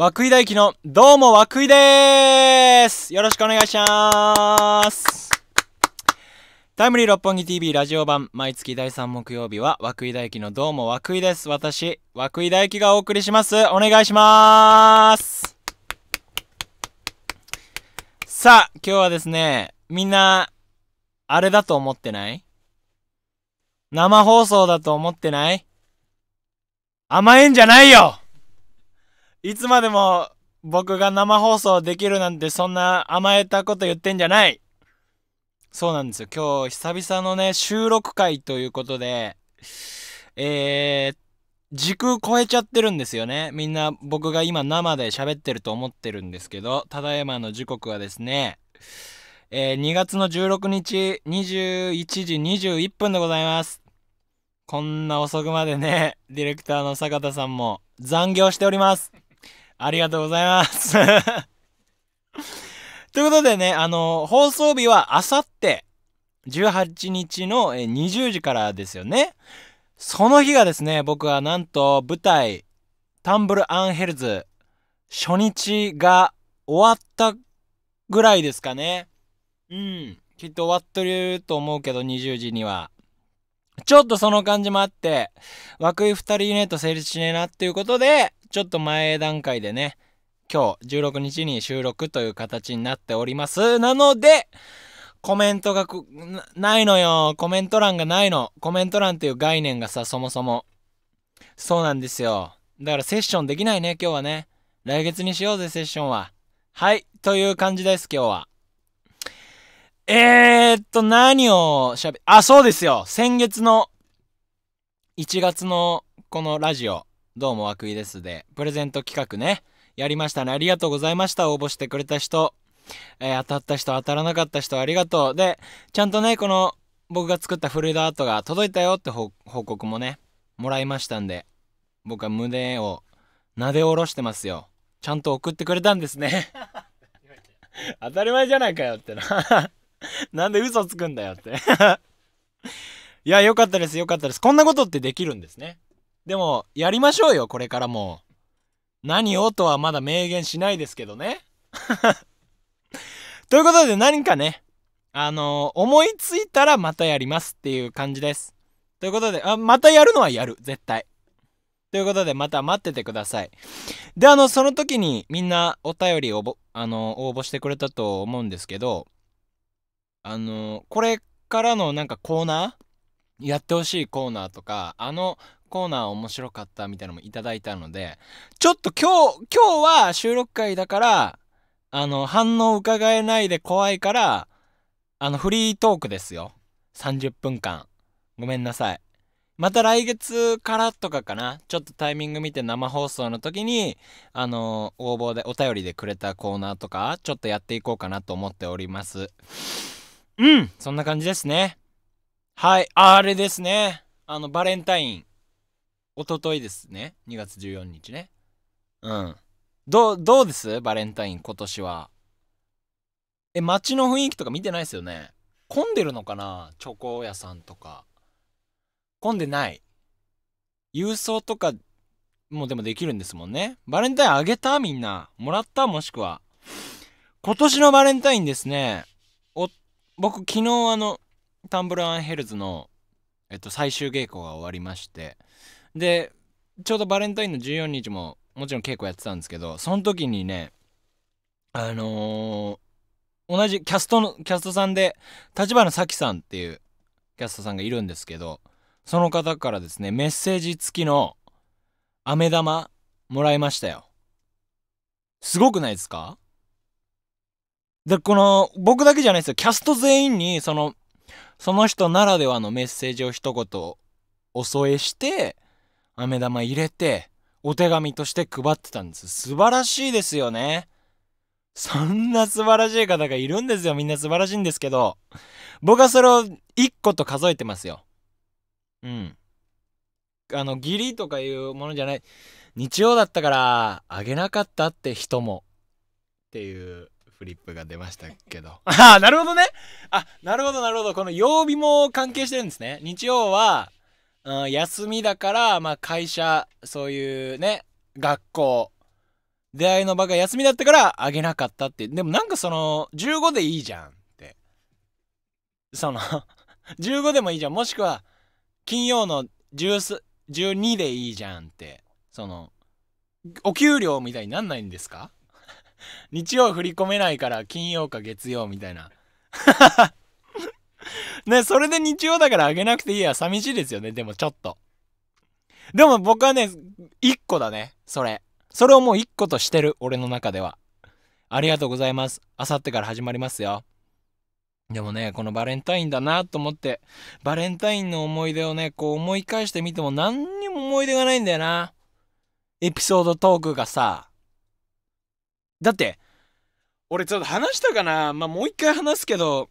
和久井大樹のどうも和久井ですよろしくお願いしますタイムリー六本木 TV ラジオ版毎月第3木曜日は和久井大樹のどうも和久井です私和久井大樹がお送りしますお願いしますさあ今日はですねみんなあれだと思ってない生放送だと思ってない甘えんじゃないよいつまでも僕が生放送できるなんてそんな甘えたこと言ってんじゃないそうなんですよ。今日久々のね、収録会ということで、えー、時空超えちゃってるんですよね。みんな僕が今生で喋ってると思ってるんですけど、ただいまの時刻はですね、えー、2月の16日21時21分でございます。こんな遅くまでね、ディレクターの坂田さんも残業しております。ありがとうございます。ということでね、あの、放送日はあさって、18日の20時からですよね。その日がですね、僕はなんと舞台、タンブル・アンヘルズ、初日が終わったぐらいですかね。うん。きっと終わってると思うけど、20時には。ちょっとその感じもあって、枠井2人ユネット成立しねえなっていうことで、ちょっと前段階でね、今日16日に収録という形になっております。なので、コメントがないのよ。コメント欄がないの。コメント欄っていう概念がさ、そもそも。そうなんですよ。だからセッションできないね、今日はね。来月にしようぜ、セッションは。はい、という感じです、今日は。えー、っと、何をしゃべ、あ、そうですよ。先月の、1月のこのラジオ。どうも、涌井ですで、プレゼント企画ね、やりましたね。ありがとうございました。応募してくれた人。えー、当たった人、当たらなかった人、ありがとう。で、ちゃんとね、この、僕が作ったフルダドアートが届いたよって報告もね、もらいましたんで、僕は胸をなで下ろしてますよ。ちゃんと送ってくれたんですね。当たり前じゃないかよってな なんで嘘つくんだよって いや、よかったです、よかったです。こんなことってできるんですね。でも、やりましょうよ、これからも。何をとはまだ明言しないですけどね。ということで何かね、あのー、思いついたらまたやりますっていう感じです。ということで、あ、またやるのはやる、絶対。ということで、また待っててください。で、あの、その時にみんなお便りをあの、応募してくれたと思うんですけど、あの、これからのなんかコーナーやってほしいコーナーとか、あのコーナー面白かったみたいなのもいただいたので、ちょっと今日、今日は収録回だから、あの、反応伺えないで怖いから、あの、フリートークですよ。30分間。ごめんなさい。また来月からとかかな。ちょっとタイミング見て生放送の時に、あの、応募でお便りでくれたコーナーとか、ちょっとやっていこうかなと思っております。うんそんな感じですね。はい。あれですね。あの、バレンタイン。おとといですね2月14日ねうんどうどうですバレンタイン今年はえ街の雰囲気とか見てないですよね混んでるのかなチョコ屋さんとか混んでない郵送とかもでもできるんですもんねバレンタインあげたみんなもらったもしくは今年のバレンタインですねお僕昨日あのタンブルアンヘルズの、えっと、最終稽古が終わりましてでちょうどバレンタインの14日ももちろん稽古やってたんですけどその時にねあのー、同じキャストのキャストさんで立花咲さんっていうキャストさんがいるんですけどその方からですねメッセージ付きの飴玉もらいましたよすごくないですかでこの僕だけじゃないですよキャスト全員にそのその人ならではのメッセージを一言お添えして飴玉入れて、お手紙として配ってたんです。素晴らしいですよね。そんな素晴らしい方がいるんですよ。みんな素晴らしいんですけど、僕はそれを1個と数えてますよ。うん。あの、義理とかいうものじゃない。日曜だったから、あげなかったって人も。っていうフリップが出ましたけど。ああ、なるほどね。あ、なるほど、なるほど。この曜日も関係してるんですね。日曜は、うん、休みだから、まあ、会社、そういうね、学校、出会いの場が休みだったからあげなかったって。でもなんかその、15でいいじゃんって。その15 でもいいじゃん。もしくは、金曜の1 12でいいじゃんって。その、お給料みたいになんないんですか 日曜振り込めないから金曜か月曜みたいな。ね、それで日曜だからあげなくていいや。寂しいですよね。でもちょっと。でも僕はね、1個だね。それ。それをもう1個としてる。俺の中では。ありがとうございます。あさってから始まりますよ。でもね、このバレンタインだなと思って、バレンタインの思い出をね、こう思い返してみても何にも思い出がないんだよな。エピソードトークがさ。だって、俺ちょっと話したかなまあ、もう一回話すけど、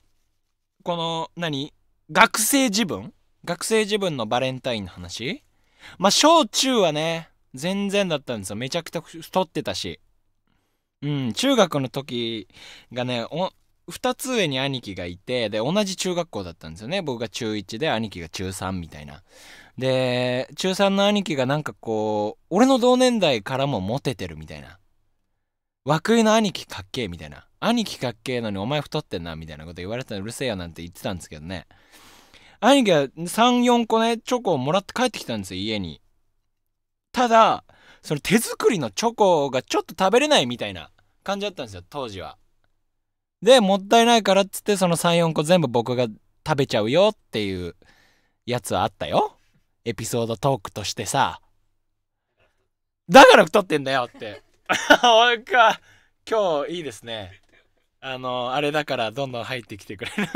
この何学生自分学生自分のバレンタインの話まあ小中はね全然だったんですよめちゃくちゃ太ってたしうん中学の時がね2つ上に兄貴がいてで同じ中学校だったんですよね僕が中1で兄貴が中3みたいなで中3の兄貴がなんかこう俺の同年代からもモテてるみたいな涌井の兄貴かっけえみたいな兄貴かっけえのにお前太ってんなみたいなこと言われたらうるせえよなんて言ってたんですけどね兄貴は34個ねチョコをもらって帰ってきたんですよ家にただその手作りのチョコがちょっと食べれないみたいな感じだったんですよ当時はでもったいないからっつってその34個全部僕が食べちゃうよっていうやつはあったよエピソードトークとしてさだから太ってんだよって俺 か、今日いいですね。あの、あれだからどんどん入ってきてくれる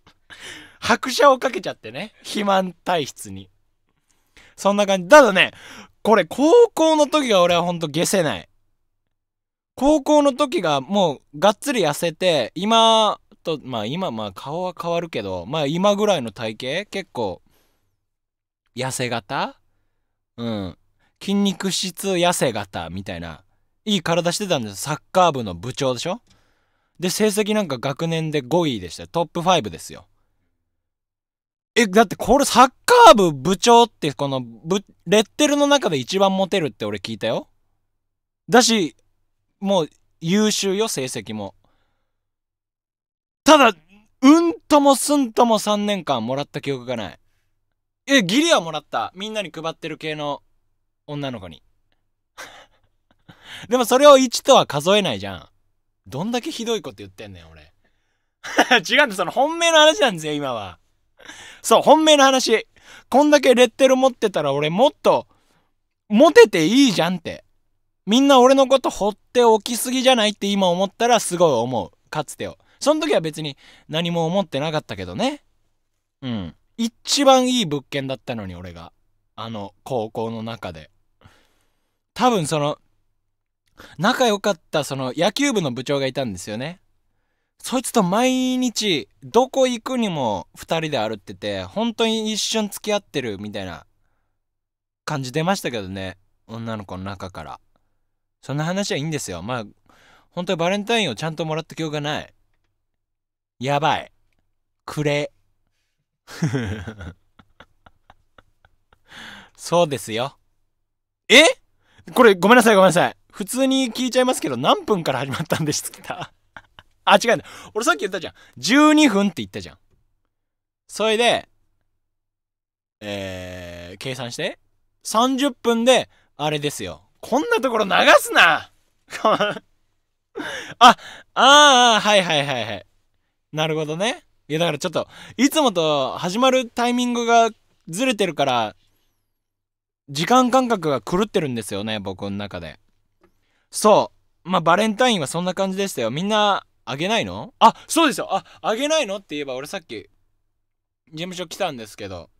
拍車をかけちゃってね。肥満体質に。そんな感じ。ただね、これ高校の時が俺はほんと下せない。高校の時がもうがっつり痩せて、今と、まあ今、まあ顔は変わるけど、まあ今ぐらいの体型結構、痩せ型うん。筋肉質痩せ型みたいないい体してたんですサッカー部の部長でしょで、成績なんか学年で5位でしたよ。トップ5ですよ。え、だってこれサッカー部部長ってこのぶ、レッテルの中で一番モテるって俺聞いたよ。だし、もう優秀よ、成績も。ただ、うんともすんとも3年間もらった記憶がない。え、ギリはもらった。みんなに配ってる系の女の子に。でもそれを1とは数えないじゃん。どんだけひどいこと言ってんねん、俺。違うんだ、その本命の話なんですよ、今は。そう、本命の話。こんだけレッテル持ってたら俺もっと、モテていいじゃんって。みんな俺のこと放っておきすぎじゃないって今思ったらすごい思う。かつてを。その時は別に何も思ってなかったけどね。うん。一番いい物件だったのに俺が。あの、高校の中で。多分その、仲良かったその野球部の部長がいたんですよね。そいつと毎日どこ行くにも2人で歩ってて本当に一瞬付き合ってるみたいな感じ出ましたけどね女の子の中からそんな話はいいんですよまあ本当にバレンタインをちゃんともらった記憶がないやばいくれ そうですよえこれごめんなさいごめんなさい普通に聞いちゃいますけど、何分から始まったんでしたっあ、違うんだ。俺さっき言ったじゃん。12分って言ったじゃん。それで、えー、計算して。30分で、あれですよ。こんなところ流すな あ、ああ、はいはいはいはい。なるほどね。いやだからちょっと、いつもと始まるタイミングがずれてるから、時間感覚が狂ってるんですよね、僕の中で。そう。まあ、バレンタインはそんな感じでしたよ。みんな、あげないのあ、そうですよ。あ、あげないのって言えば、俺さっき、事務所来たんですけど、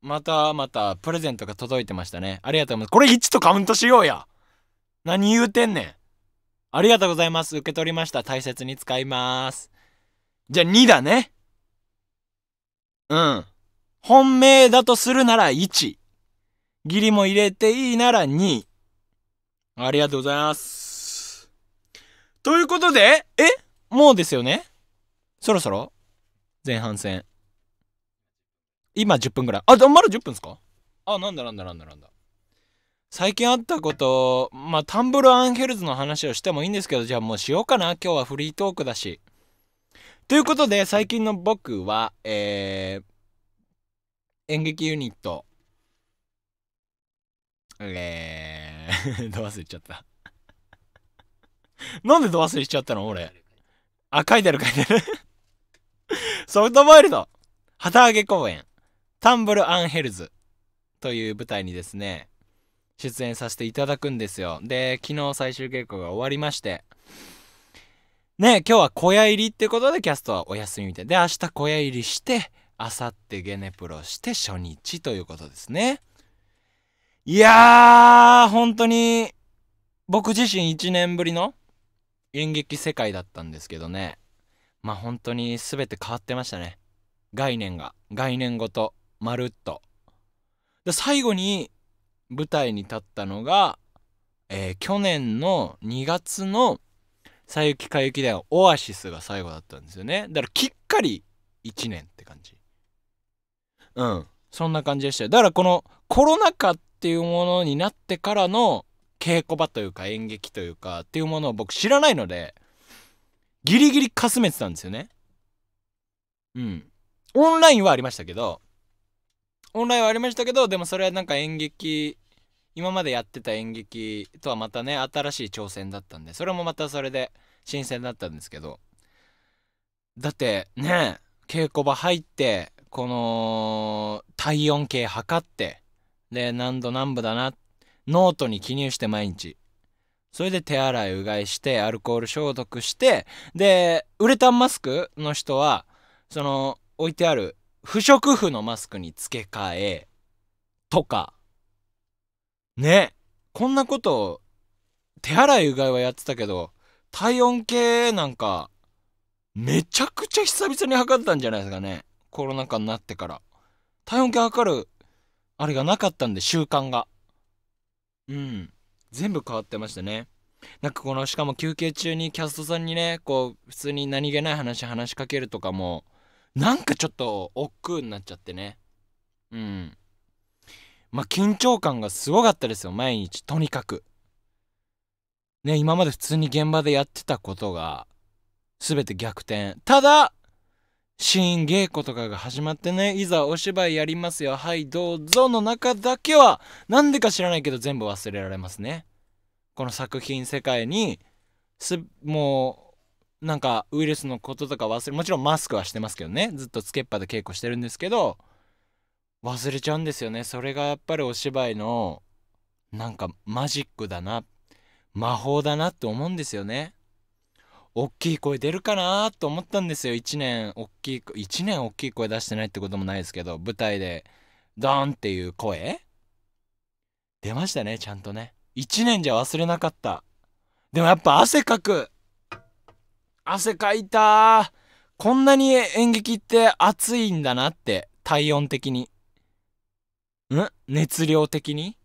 またまた、プレゼントが届いてましたね。ありがとうございます。これ1とカウントしようや何言うてんねん。ありがとうございます。受け取りました。大切に使います。じゃあ2だね。うん。本命だとするなら1。義理も入れていいなら2。ありがとうございます。ということで、えもうですよねそろそろ前半戦。今10分ぐらい。あ、まだ10分ですかあ、なんだなんだなんだなんだ。最近あったこと、まあ、タンブルアンヘルズの話をしてもいいんですけど、じゃあもうしようかな。今日はフリートークだし。ということで、最近の僕は、えー、演劇ユニット、えー ど忘れちゃったなんでど忘れしちゃったの俺。あ、書いてある書いてある ソフトボイルド旗揚げ公演タンブル・アンヘルズという舞台にですね、出演させていただくんですよ。で、昨日最終稽古が終わりまして、ね、今日は小屋入りってことでキャストはお休みみたい。で、明日小屋入りして、あさってゲネプロして初日ということですね。いやー、本当に、僕自身1年ぶりの演劇世界だったんですけどね。まあ本当に全て変わってましたね。概念が、概念ごと、まるっと。で、最後に舞台に立ったのが、えー、去年の2月の、さゆきかゆきではオアシスが最後だったんですよね。だからきっかり1年って感じ。うん。そんな感じでしたよ。だからこのコロナ禍っっていうものになってからの稽古場というか演劇というかっていうものを僕知らないのでギリギリかすめてたんですよねうんオンラインはありましたけどオンラインはありましたけどでもそれはなんか演劇今までやってた演劇とはまたね新しい挑戦だったんでそれもまたそれで新鮮だったんですけどだってね稽古場入ってこの体温計測ってで、何度何部だな。ノートに記入して毎日。それで手洗い、うがいして、アルコール消毒して、で、ウレタンマスクの人は、その、置いてある不織布のマスクに付け替え、とか。ね。こんなこと手洗い、うがいはやってたけど、体温計なんか、めちゃくちゃ久々に測ったんじゃないですかね。コロナ禍になってから。体温計測るあれがなかったんで、習慣が。うん。全部変わってましたね。なんかこの、しかも休憩中にキャストさんにね、こう、普通に何気ない話話しかけるとかも、なんかちょっと、億劫になっちゃってね。うん。まあ、緊張感がすごかったですよ、毎日。とにかく。ね、今まで普通に現場でやってたことが、すべて逆転。ただ、新稽古とかが始まってね、いざお芝居やりますよ、はい、どうぞの中だけは、なんでか知らないけど全部忘れられますね。この作品世界に、もう、なんかウイルスのこととか忘れ、もちろんマスクはしてますけどね、ずっとつけっぱで稽古してるんですけど、忘れちゃうんですよね。それがやっぱりお芝居の、なんかマジックだな、魔法だなって思うんですよね。大きい声出るかなと思ったんですよ1年大きい1年大きい声出してないってこともないですけど舞台でドーンっていう声出ましたねちゃんとね1年じゃ忘れなかったでもやっぱ汗かく汗かいたこんなに演劇って暑いんだなって体温的にん熱量的に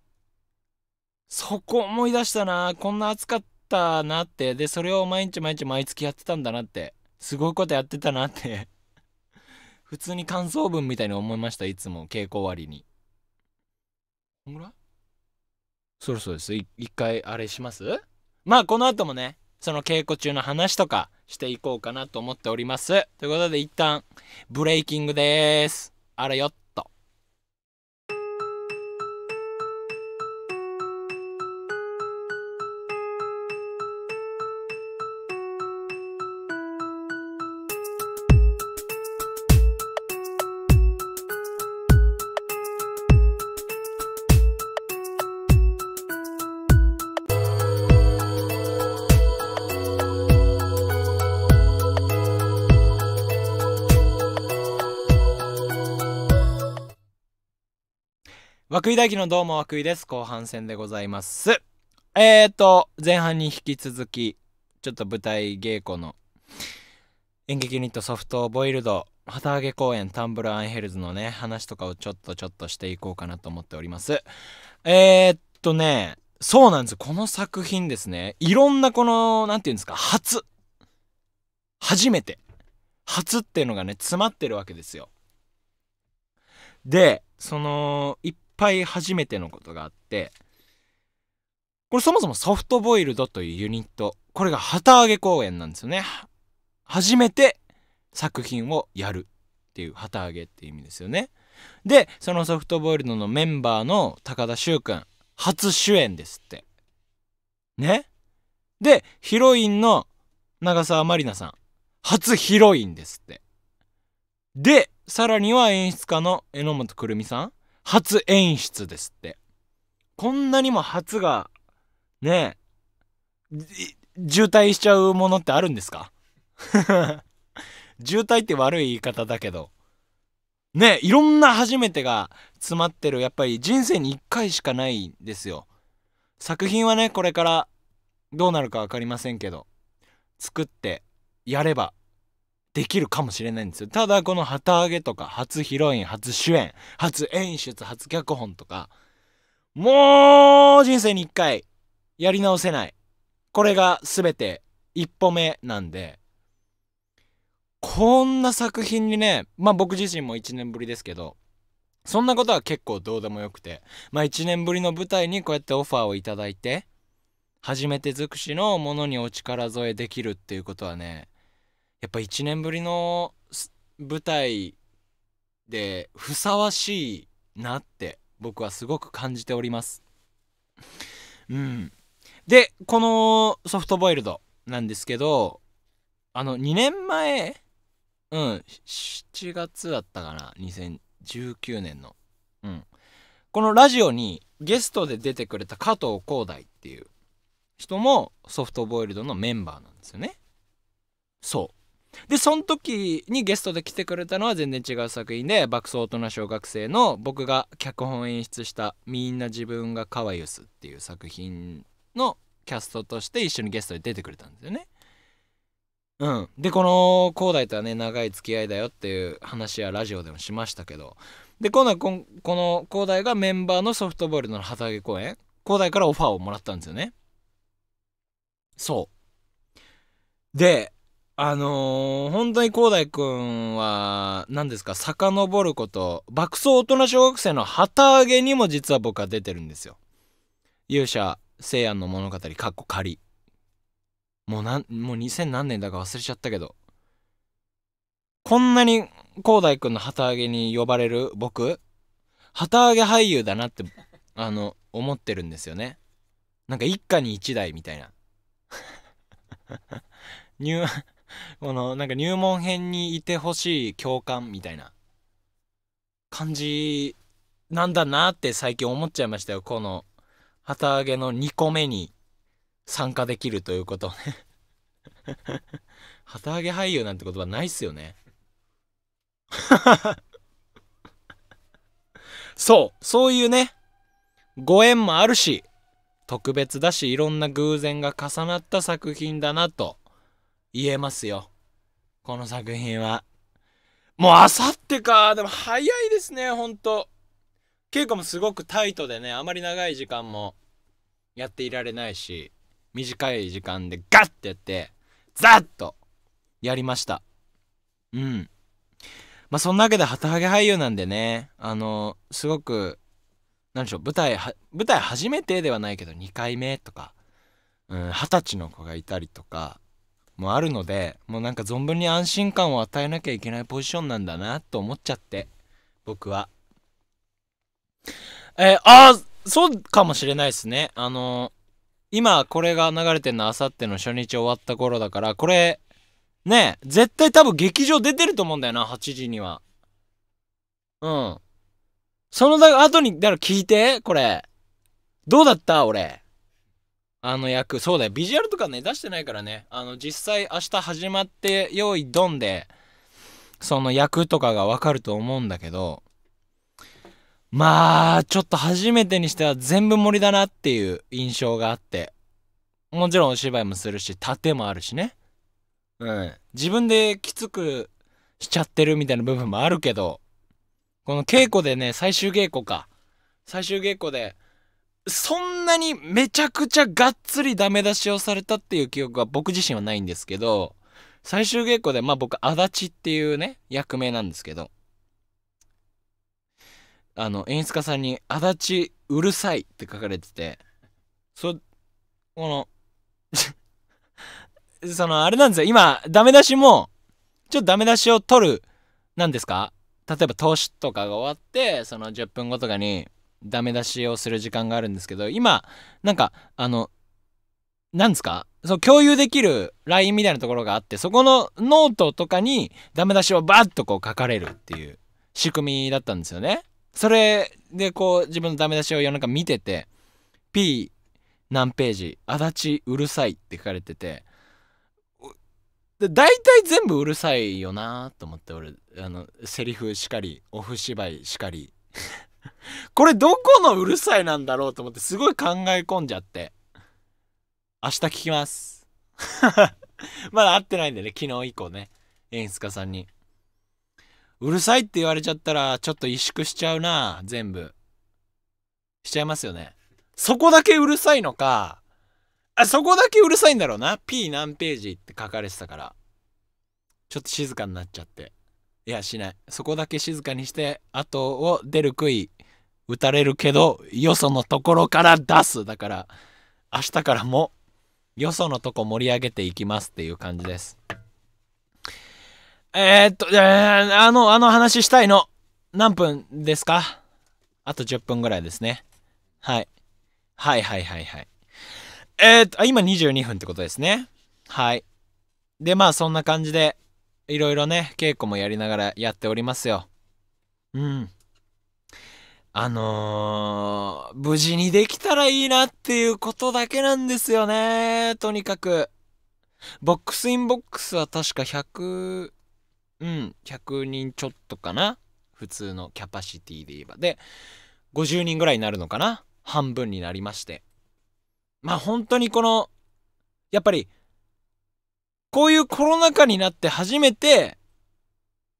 そこ思い出したなこんな熱かったったなって、で、それを毎日毎日毎月やってたんだなって、すごいことやってたなって 普通に感想文みたいに思いました、いつも、稽古終わりに。ほらそろそろです。一回、あれしますまあ、この後もね、その稽古中の話とかしていこうかなと思っております。ということで、一旦、ブレイキングです。あれよっ。和久井大輝のどうも和久井です。後半戦でございます。えーと、前半に引き続き、ちょっと舞台稽古の演劇ユニットソフトボイルド旗揚げ公演タンブルアンヘルズのね、話とかをちょっとちょっとしていこうかなと思っております。えー、っとね、そうなんです。この作品ですね。いろんなこの、何て言うんですか、初。初めて。初っていうのがね、詰まってるわけですよ。で、その、一ぱい初めてのことがあってこれそもそもソフトボイルドというユニットこれが旗揚げ公演なんですよね初めて作品をやるっていう旗揚げっていう意味ですよねでそのソフトボイルドのメンバーの高田修君初主演ですってねでヒロインの長澤まりなさん初ヒロインですってでさらには演出家の榎本くるみさん初演出ですって。こんなにも初が、ね渋滞しちゃうものってあるんですか 渋滞って悪い言い方だけど。ねいろんな初めてが詰まってる。やっぱり人生に一回しかないんですよ。作品はね、これからどうなるか分かりませんけど、作ってやればできるかもしれないんですよただこの旗揚げとか初ヒロイン初主演初演出初脚本とかもう人生に1回やり直せないこれが全て一歩目なんでこんな作品にねまあ僕自身も1年ぶりですけどそんなことは結構どうでもよくてまあ1年ぶりの舞台にこうやってオファーをいただいて初めて尽くしのものにお力添えできるっていうことはねやっぱ1年ぶりの舞台でふさわしいなって僕はすごく感じております。うん、でこのソフトボイルドなんですけどあの2年前うん7月だったかな2019年の、うん、このラジオにゲストで出てくれた加藤光大っていう人もソフトボイルドのメンバーなんですよね。そうでその時にゲストで来てくれたのは全然違う作品で「爆走大人小学生」の僕が脚本演出した「みんな自分がカワユス」っていう作品のキャストとして一緒にゲストで出てくれたんですよね。うん、でこの高大とはね長い付き合いだよっていう話はラジオでもしましたけどで今度はここの高大がメンバーのソフトボールの旗揚げ公演高大からオファーをもらったんですよね。そう。であのー、本当に広大くんは、何ですか、遡ること、爆走大人小学生の旗揚げにも実は僕は出てるんですよ。勇者、西安の物語、かっこ仮。もうなん、もう2000何年だか忘れちゃったけど。こんなに広大くんの旗揚げに呼ばれる僕、旗揚げ俳優だなって、あの、思ってるんですよね。なんか一家に一台みたいな。ニュー このなんか入門編にいてほしい共感みたいな感じなんだなって最近思っちゃいましたよこの旗揚げの2個目に参加できるということね 旗揚げ俳優なんて言葉ないっすよね そうそういうねご縁もあるし特別だしいろんな偶然が重なった作品だなと言えますよ。この作品は。もうあさってか。でも早いですね、ほんと。稽古もすごくタイトでね、あまり長い時間もやっていられないし、短い時間でガッてやって、ザッとやりました。うん。まあそんなわけで旗ハゲ俳優なんでね、あの、すごく、何でしょう、舞台、舞台初めてではないけど2回目とか、うん、20歳の子がいたりとか、もあるのでもうなんか存分に安心感を与えなきゃいけないポジションなんだなと思っちゃって僕はえー、ああそうかもしれないですねあのー、今これが流れてるのはあさっての初日終わった頃だからこれね絶対多分劇場出てると思うんだよな8時にはうんその後にだから聞いてこれどうだった俺あの役、そうだよ。ビジュアルとかね、出してないからね。あの、実際明日始まって、用意ドンで、その役とかがわかると思うんだけど、まあ、ちょっと初めてにしては全部森だなっていう印象があって。もちろんお芝居もするし、盾もあるしね。うん。自分できつくしちゃってるみたいな部分もあるけど、この稽古でね、最終稽古か。最終稽古で、そんなにめちゃくちゃがっつりダメ出しをされたっていう記憶は僕自身はないんですけど、最終稽古で、まあ僕、足立っていうね、役名なんですけど、あの、演出家さんに、足立うるさいって書かれてて、そ、この その、あれなんですよ。今、ダメ出しも、ちょっとダメ出しを取る、なんですか例えば投資とかが終わって、その10分後とかに、ダメ出しをする時間があるんですけど、今、なんか、あの、なんですかそう、共有できる LINE みたいなところがあって、そこのノートとかにダメ出しをバッとこう書かれるっていう仕組みだったんですよね。それでこう自分のダメ出しを世の中見てて、P 何ページ、足立うるさいって書かれてて、大体全部うるさいよなと思って俺あのセリフしかりオフ芝居しかり これどこのうるさいなんだろうと思ってすごい考え込んじゃって。明日聞きます。まだ会ってないんでね、昨日以降ね。演出家さんに。うるさいって言われちゃったら、ちょっと萎縮しちゃうな、全部。しちゃいますよね。そこだけうるさいのか、あ、そこだけうるさいんだろうな。P 何ページって書かれてたから。ちょっと静かになっちゃって。いやしないそこだけ静かにして後を出る杭打たれるけどよそのところから出すだから明日からもよそのとこ盛り上げていきますっていう感じですえー、っと、えー、あのあの話したいの何分ですかあと10分ぐらいですねはいはいはいはいはいえー、っとあ今22分ってことですねはいでまあそんな感じでいろいろね、稽古もやりながらやっておりますよ。うん。あのー、無事にできたらいいなっていうことだけなんですよね。とにかく。ボックスインボックスは確か100、うん、100人ちょっとかな。普通のキャパシティで言えば。で、50人ぐらいになるのかな。半分になりまして。まあ本当にこの、やっぱりこういうコロナ禍になって初めて、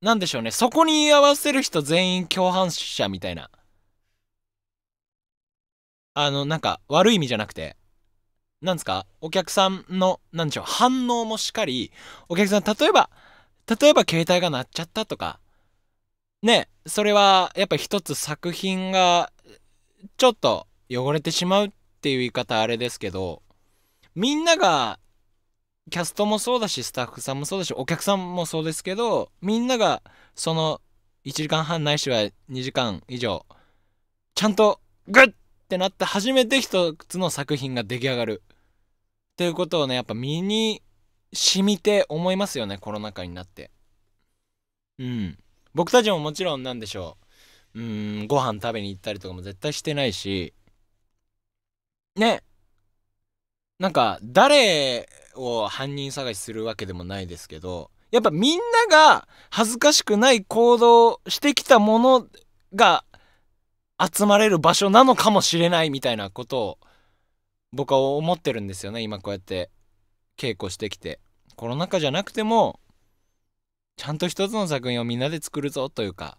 なんでしょうね、そこに居合わせる人全員共犯者みたいな。あの、なんか、悪い意味じゃなくて、なんですか、お客さんの、なんでしょう、反応もしっかり、お客さん、例えば、例えば携帯が鳴っちゃったとか、ね、それは、やっぱ一つ作品が、ちょっと汚れてしまうっていう言い方あれですけど、みんながキャストもそうだしスタッフさんもそうだしお客さんもそうですけどみんながその1時間半ないしは2時間以上ちゃんとグッってなって初めて一つの作品が出来上がるっていうことをねやっぱ身に染みて思いますよねコロナ禍になってうん僕たちももちろんなんでしょううんご飯食べに行ったりとかも絶対してないしねなんか誰を犯人探しするわけでもないですけどやっぱみんなが恥ずかしくない行動してきたものが集まれる場所なのかもしれないみたいなことを僕は思ってるんですよね今こうやって稽古してきてコロナ禍じゃなくてもちゃんと一つの作品をみんなで作るぞというか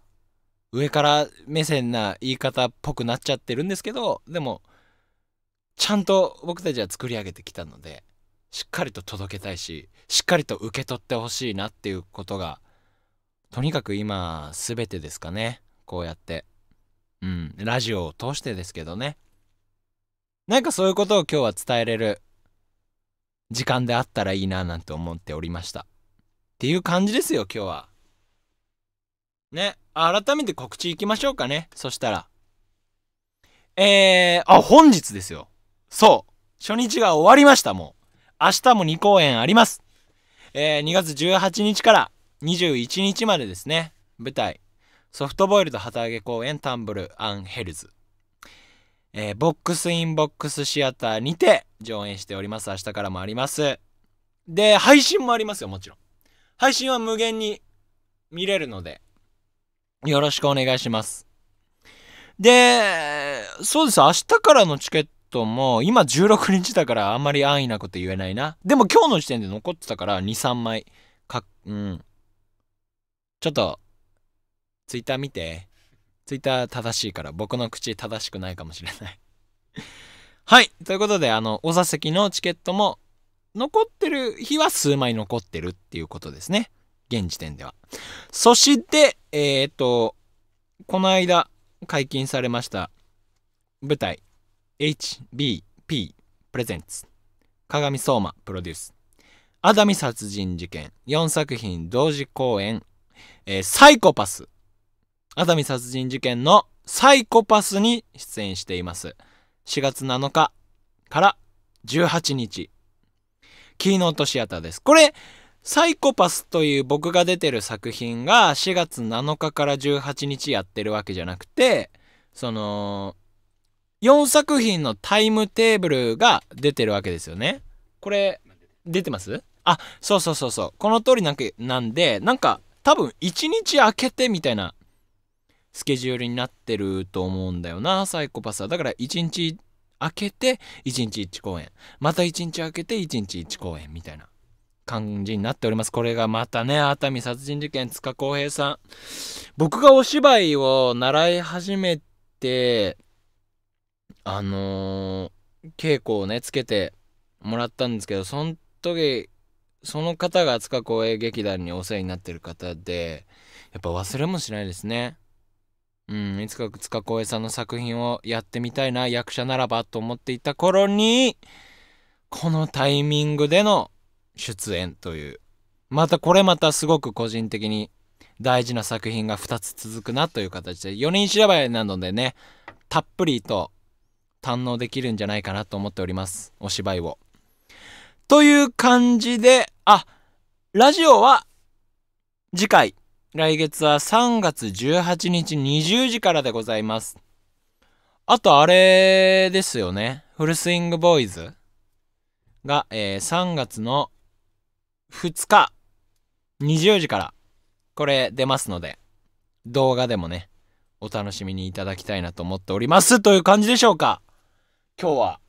上から目線な言い方っぽくなっちゃってるんですけどでもちゃんと僕たちは作り上げてきたのでしっかりと届けたいししっかりと受け取ってほしいなっていうことがとにかく今全てですかねこうやってうんラジオを通してですけどねなんかそういうことを今日は伝えれる時間であったらいいななんて思っておりましたっていう感じですよ今日はね改めて告知いきましょうかねそしたらえー、あ本日ですよそう初日が終わりましたもう明日も2公演あります。えー、2月18日から21日までですね、舞台、ソフトボイルと旗揚げ公演タンブルアンヘルズ。えー、ボックスインボックスシアターにて上演しております。明日からもあります。で、配信もありますよ、もちろん。配信は無限に見れるので、よろしくお願いします。で、そうです。明日からのチケッとも、今16日だからあんまり安易なこと言えないな。でも今日の時点で残ってたから2、3枚。か、うん。ちょっと、ツイッター見て。ツイッター正しいから、僕の口正しくないかもしれない はい。ということで、あの、お座席のチケットも、残ってる日は数枚残ってるっていうことですね。現時点では。そして、えー、っと、この間解禁されました舞台 HBP プレゼンツ鏡相馬プロデュースアダミ殺人事件4作品同時公演、えー、サイコパスアダミ殺人事件のサイコパスに出演しています4月7日から18日キーノートシアターですこれサイコパスという僕が出てる作品が4月7日から18日やってるわけじゃなくてその4作品のタイムテーブルが出てるわけですよね。これ、出てますあ、そうそうそうそう。この通りなんなんで、なんか多分1日空けてみたいなスケジュールになってると思うんだよな、サイコパスは。だから1日空けて1日1公演。また1日空けて1日1公演みたいな感じになっております。これがまたね、熱海殺人事件、塚浩平さん。僕がお芝居を習い始めて、あのー、稽古をねつけてもらったんですけどその時その方が塚公営劇団にお世話になってる方でやっぱ忘れもしないですね。うん、いつか塚公営さんの作品をやってみたいな役者ならばと思っていた頃にこのタイミングでの出演というまたこれまたすごく個人的に大事な作品が2つ続くなという形で4人調べなのでねたっぷりと堪能できるんじゃないかなと思っております。お芝居を。という感じで、あ、ラジオは次回、来月は3月18日20時からでございます。あとあれですよね。フルスイングボーイズが、えー、3月の2日20時からこれ出ますので動画でもねお楽しみにいただきたいなと思っておりますという感じでしょうか今日は。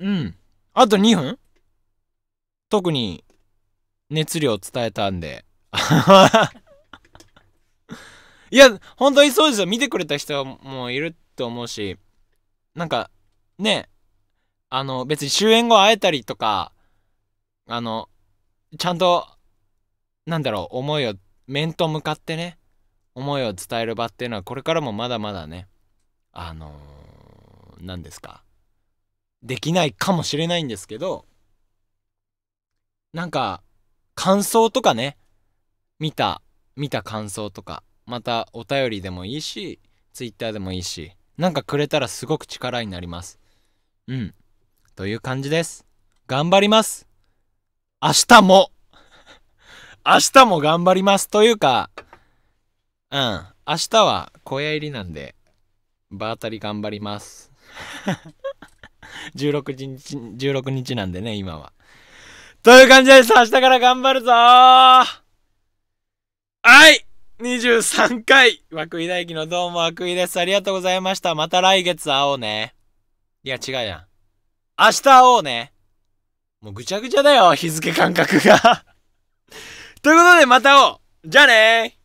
うん。あと2分特に熱量伝えたんで。いや、本当にそうですよ。見てくれた人もいると思うし、なんか、ね、あの、別に終演後会えたりとか、あの、ちゃんと、なんだろう、思いを、面と向かってね、思いを伝える場っていうのは、これからもまだまだね、あのー何ですかできないかもしれないんですけどなんか感想とかね見た見た感想とかまたお便りでもいいし Twitter でもいいしなんかくれたらすごく力になりますうんという感じです頑張ります明日も 明日も頑張りますというかうん明日は小屋入りなんで場当たり頑張ります16 日、16日なんでね、今は。という感じです。明日から頑張るぞはい23回涌井大輝のどうも涌井です。ありがとうございました。また来月会おうね。いや、違うやん。明日会おうね。もうぐちゃぐちゃだよ、日付感覚がということで、また会おうじゃあねー